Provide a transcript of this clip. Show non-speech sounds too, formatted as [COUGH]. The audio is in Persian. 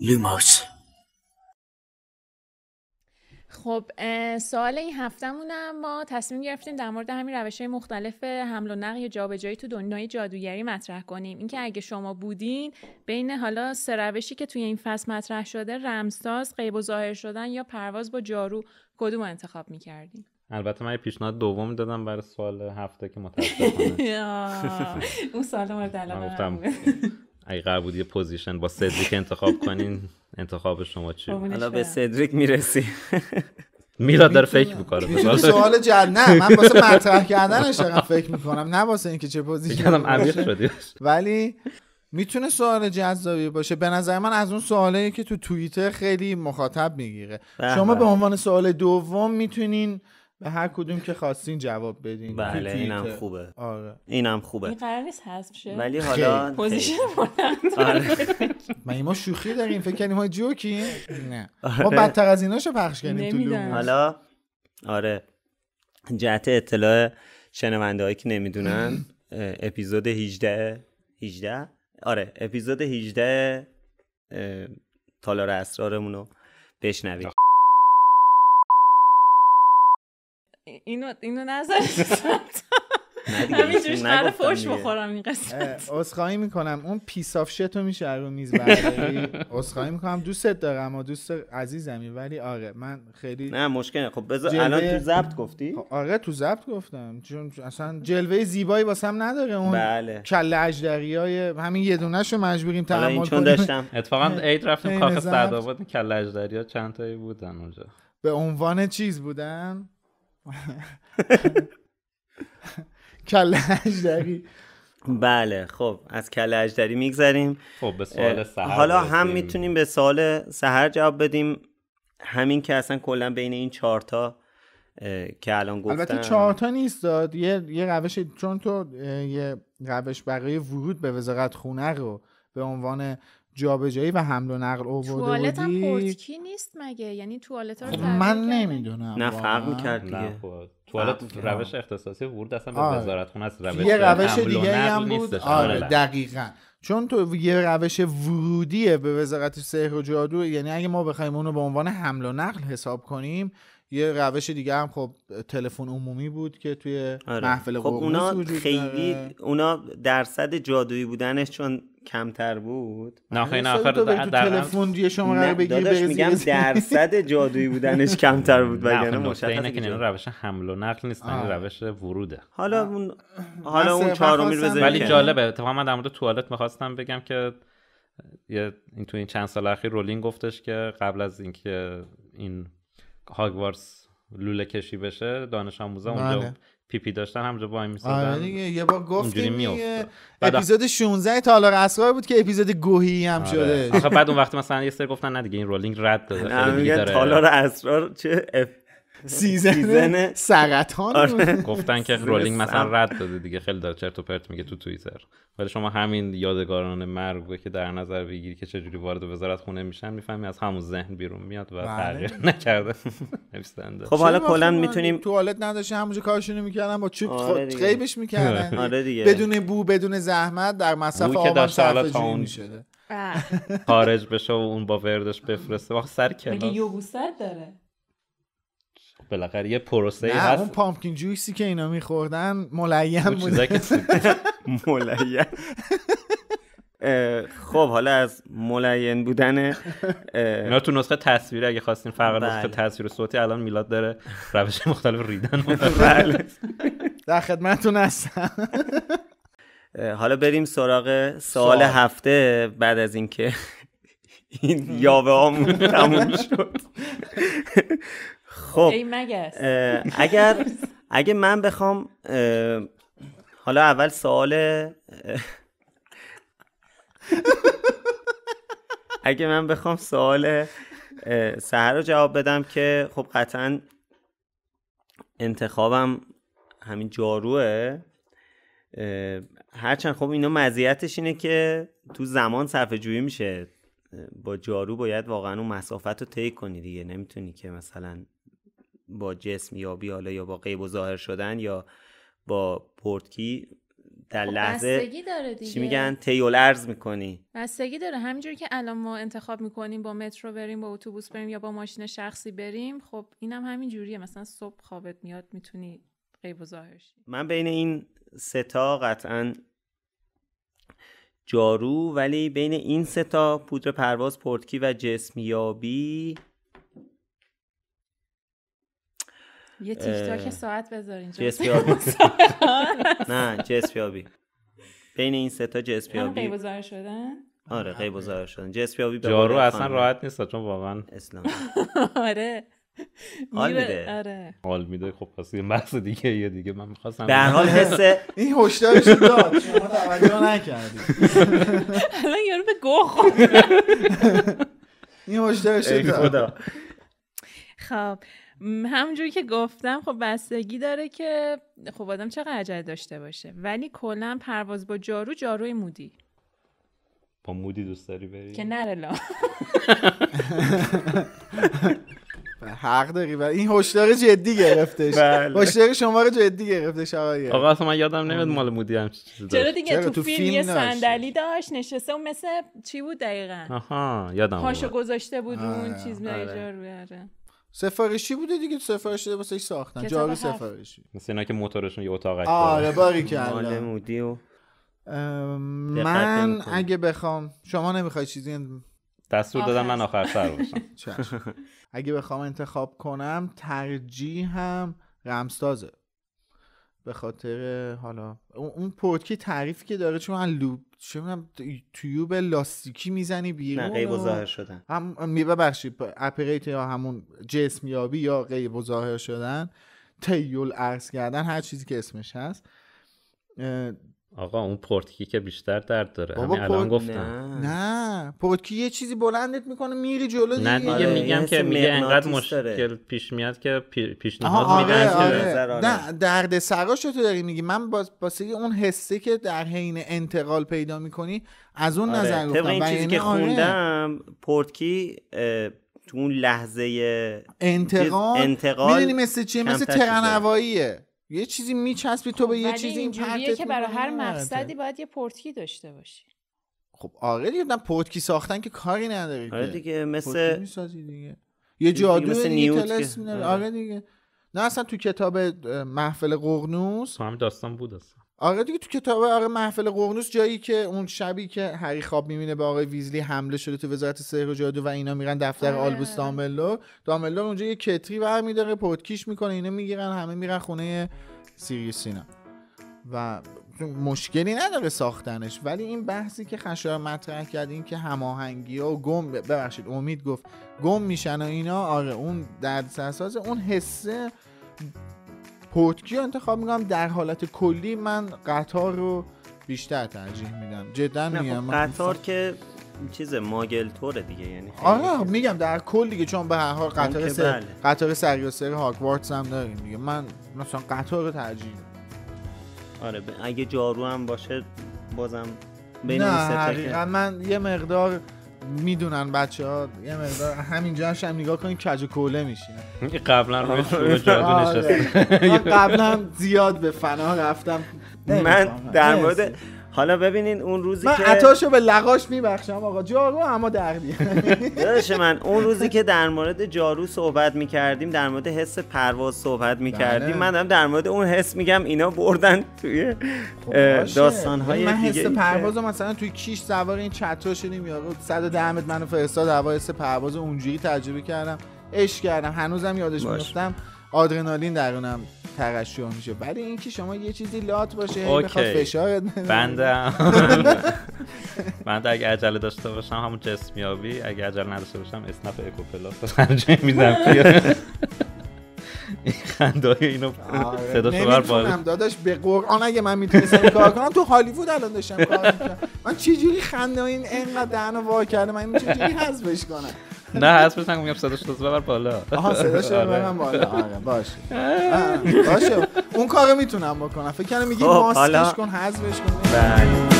لوموس خب سوال این هفتمونم ما تصمیم گرفتیم در مورد همین روش های مختلف حمل و نقل یا جابجایی تو دنیای جادوگری مطرح کنیم اینکه اگه شما بودین بین حالا سه روشی که توی این فصل مطرح شده رمساز غیب و ظاهر شدن یا پرواز با جارو کدوم انتخاب میکردیم البته من یه پیشنهاد دوم دادم برای سوال هفته که متاسفانه [LAUGHS] اون سال مورد علاقه اگه قرار بود یه پوزیشن با سدریک انتخاب کنین انتخاب شما چی خب، حالا به سدریک میرسی میلاد در فکر میکنه سوال جد من واسه مطرح کردنش فکر میکنم نه واسه اینکه چه پوزیشن عمیق ولی میتونه سوال جذابی باشه به نظر من از اون سوالی که تو توییتر خیلی مخاطب میگیره بله. شما به عنوان سوال دوم میتونین به هر کدوم که خواستین جواب بدین بله اینم خوبه آره اینم خوبه این قرار نیست حذف شه ولی حالا پوزیشن ما آره. [LAUGHS] ما شوخی داریم فکر کنیم ما جوکی نه آره. ما بدتر از ایناشو پخش کنیم تو حالا آره جهت اطلاع شنونده هایی که نمیدونن اپیزود 18 18 آره اپیزود 18 تالار اسرارمون رو بشنوید اینو اینو نظر همینجوری قرار فوش بخورم این قسمت میکنم اون پیس آف میشه رو میز برداری اسخایی میکنم دوستت دارم و دوست عزیزمی ولی آره من خیلی نه مشکل خب بذار الان تو زبط گفتی خب، آره تو ضبط گفتم چون اصلا جلوه زیبایی واسم نداره اون بله. کله های همین یه شو مجبوریم تعامل کنیم چون داشتم اتفاقا اید رفتیم کاخ سعدآباد کله ها چند تایی بودن اونجا به عنوان چیز بودن [LAUGHS] کل اجدری بله خب از کل اجدری میگذریم خب به سوال سهر حالا هم میتونیم به سوال سهر جواب بدیم همین که اصلا کلا بین این چهارتا که الان گفتم البته چهارتا نیست داد یه, یه روش چون تو یه روش برای ورود به وزارت خونه رو به عنوان جابجایی و حمل و نقل آورده توالت هم پورتکی نیست مگه یعنی توالت رو خب، من نمیدونم نه فرق میکرد دیگه خب، توالت روش اختصاصی ورود اصلا به وزارت خونه است روش یه روش دیگه هم بود آره. آره دقیقاً چون تو یه روش ورودیه به وزارت سحر و جادو یعنی اگه ما بخوایم اونو به عنوان حمل و نقل حساب کنیم یه روش دیگه هم خب تلفن عمومی بود که توی آره. محفل خب اونا خیلی داره. اونا درصد جادویی بودنش چون کمتر بود نه نه آخر تلفن دیگه شما رو میگم درصد جادویی بودنش کمتر بود [LAUGHS] وگرنه خب، مشخصه اینه که روش حمل و نقل نیست این روش وروده حالا اون حالا اون چهارمی رو ولی جالبه اتفاقا من در مورد توالت میخواستم بگم که یه این تو این چند سال اخیر رولینگ گفتش که قبل از اینکه این هاگوارس لوله کشی بشه دانش آموزا اونجا بله. پیپی داشتن همجا با این آره یه بار گفتیم یه اپیزود 16 تالار اسرار بود که اپیزود گوهی هم آره. شده بعد اون وقت مثلا یه سری گفتن نه دیگه این رولینگ رد داده داره تالار اسرار چه اف... سیزن سرطان آره. گفتن که رولینگ مثلا رد داده دیگه خیلی داره چرت و پرت میگه تو توییتر ولی شما همین یادگاران مرگ که در نظر بگیری که چجوری وارد وزارت خونه میشن میفهمی از همون ذهن بیرون میاد و بله. تغییر نکرده [LAUGHS] نویسنده خب حالا کلا میتونیم تو توالت نداشه همونجا کارشونو میکردن با چوب آره خیبش میکردن آره. بدون بو بدون زحمت در مصرف که صرف شده بله. خارج بشه و اون با وردش بفرسته واخ سر کلاس مگه داره بالاخره یه پروسه نه اون پامکین جویسی که اینا میخوردن ملیم بوده [LAUGHS] خب حالا از ملین بودن اینا تو نسخه تصویری اگه خواستین فرق بله. نسخه تصویر صوتی الان میلاد داره روش مختلف ریدن [LAUGHS] بله. در خدمتتون هستم حالا بریم سراغ سوال هفته بعد از اینکه این یاوه هامون تموم [LAUGHS] شد خب اگر اگه من بخوام حالا اول سوال اگه من بخوام سوال سهر رو جواب بدم که خب قطعا انتخابم همین جاروه هرچند خب اینا مزیتش اینه که تو زمان صرف جویی میشه با جارو باید واقعا اون مسافت رو طی کنی دیگه نمیتونی که مثلا با جسم یابی حالا یا با غیب و ظاهر شدن یا با پورتکی در خب، لحظه بستگی داره دیگه. چی میگن تیول ارز میکنی بستگی داره همینجوری که الان ما انتخاب میکنیم با مترو بریم با اتوبوس بریم یا با ماشین شخصی بریم خب اینم هم همین جوریه مثلا صبح خوابت میاد میتونی غیب و من بین این ستا قطعا جارو ولی بین این ستا پودر پرواز پورتکی و جسمیابی یه تیک تاک ساعت بذارین اینجا جس [LAUGHS] نه جس بین این سه تا جس پیابی شدن آره غیب‌گزار آره. شدن جس پیابی جارو اصلا راحت نیست چون واقعا اسلام [LAUGHS] آره حال میده آره حال میده خب پس یه دیگه یه دیگه من میخواستم به هر حال حس این هشدارش داد شما توجه نکردید [LAUGHS] الان یارو به گوه خورد این هشدارش داد خدا خب همونجوری که گفتم خب بستگی داره که خب آدم چقدر عجل داشته باشه ولی کلا پرواز با جارو جاروی مودی با مودی دوست داری بری که نره لا حق داری و این هشدار جدی گرفتهش بله. هشدار شما رو جدی گرفته آقا اصلا من یادم نمیاد مال مودی هم چرا دیگه تو, تو فیلم یه صندلی داشت نشسته اون مثل چی بود دقیقا آها یادم پاشو گذاشته بود اون چیز آره. سفارشی بوده دیگه سفارش شده واسه ساختن جارو سفارشی مثل اینا که موتورشون یه اتاق آره باری کلا مودی و من اگه بخوام شما نمیخوای چیزی دستور دادم من آخر سر باشم [LAUGHS] اگه بخوام انتخاب کنم ترجیح هم رمستازه به خاطر حالا اون پورتکی تعریفی که داره چون من لوب چه میدونم تیوب لاستیکی میزنی بیرون نه غیب و ظاهر شدن هم ببخشید اپریت یا همون یابی یا غیب و ظاهر شدن تیول عرض کردن هر چیزی که اسمش هست آقا اون پورتکی که بیشتر درد داره بابا همین الان گفتم نه, پورتکی یه چیزی بلندت میکنه میری جلو دیگه نه دیگه میگم آره، که میگه انقدر مشکل داره. پیش میاد که پیشنهاد آره میدن آره. آره. نه درد سراش تو داری میگی من با باسه اون حسی که در حین انتقال پیدا میکنی از اون آره. نظر گفتم این چیزی یعنی که خوندم پورتکی تو اون لحظه انتقال, انتقال میدونی مثل چیه مثل ترنواییه یه چیزی میچسبی تو به خب، یه چیزی این پرتت که برای هر مقصدی آره. باید یه پورتکی داشته باشی خب عاقلی نه پورتکی ساختن که کاری نداری آره دیگه مثل دیگه یه جادو مثل نیوت آره. آره دیگه نه اصلا تو کتاب محفل قغنوس هم داستان بود اصلا آره دیگه تو کتاب آره محفل قرنوس جایی که اون شبی که هری خواب میبینه به آقای ویزلی حمله شده تو وزارت سحر و جادو و اینا میرن دفتر آه. آلبوس داملو داملو اونجا یه کتری برمیداره پتکیش میکنه اینا میگیرن همه میرن خونه سیریوس و مشکلی نداره ساختنش ولی این بحثی که خشایار مطرح کرد این که هماهنگی و گم ببخشید امید گفت گم میشن و اینا آره اون درد ساز اون حسه پورتکی انتخاب میکنم در حالت کلی من قطار رو بیشتر ترجیح میدم جدا میگم خب، قطار که چیز ماگل توره دیگه یعنی آره خب، میگم در کل دیگه چون به هر حال قطار سر بله. قطار سری سر هاگوارتس هم داریم دیگه من مثلا قطار رو ترجیح میدم آره اگه جارو هم باشه بازم بین نه حقیقا من یه مقدار میدونن بچه ها یه مقدار همینجا هم نگاه کنید کج و کوله میشین قبلا جادو آره. نشستم قبلا زیاد به فنا رفتم من در مورد حالا ببینین اون روزی که من عطاشو به لغاش میبخشم آقا جارو اما در [LAUGHS] داداش من اون روزی که در مورد جارو صحبت میکردیم در مورد حس پرواز صحبت میکردیم بله. من هم در مورد اون حس میگم اینا بردن توی خب، داستان های من حس پرواز مثلا توی کیش سوار این چتا شدیم یا 110 متر منو فرستاد هوا حس پرواز اونجوری تجربه کردم عشق کردم هنوزم یادش میافتم آدرنالین درونم ترشح میشه ولی اینکه شما یه چیزی لات باشه هی بخواد فشارت بندم [LAUGHS] من اگه عجله داشته باشم همون جسمیابی اگه عجله نداشته باشم اسنپ اکو پلاس سرجه میدم خنده اینو آره. صدا دو بر داداش به قرآن اگه من میتونستم کار کنم تو هالیوود الان داشتم کار من چجوری خنده این انقدر دهن وا کرده من چه جوری حذفش کنم [LAUGHS] نه حسبش نگو میگم صداش رو ببر بالا آها صداش رو آره. ببرم بالا آره باشه [LAUGHS] باشه اون کارو میتونم بکنم فکر کنم میگی خب، ماسکش کن حذفش کن بله.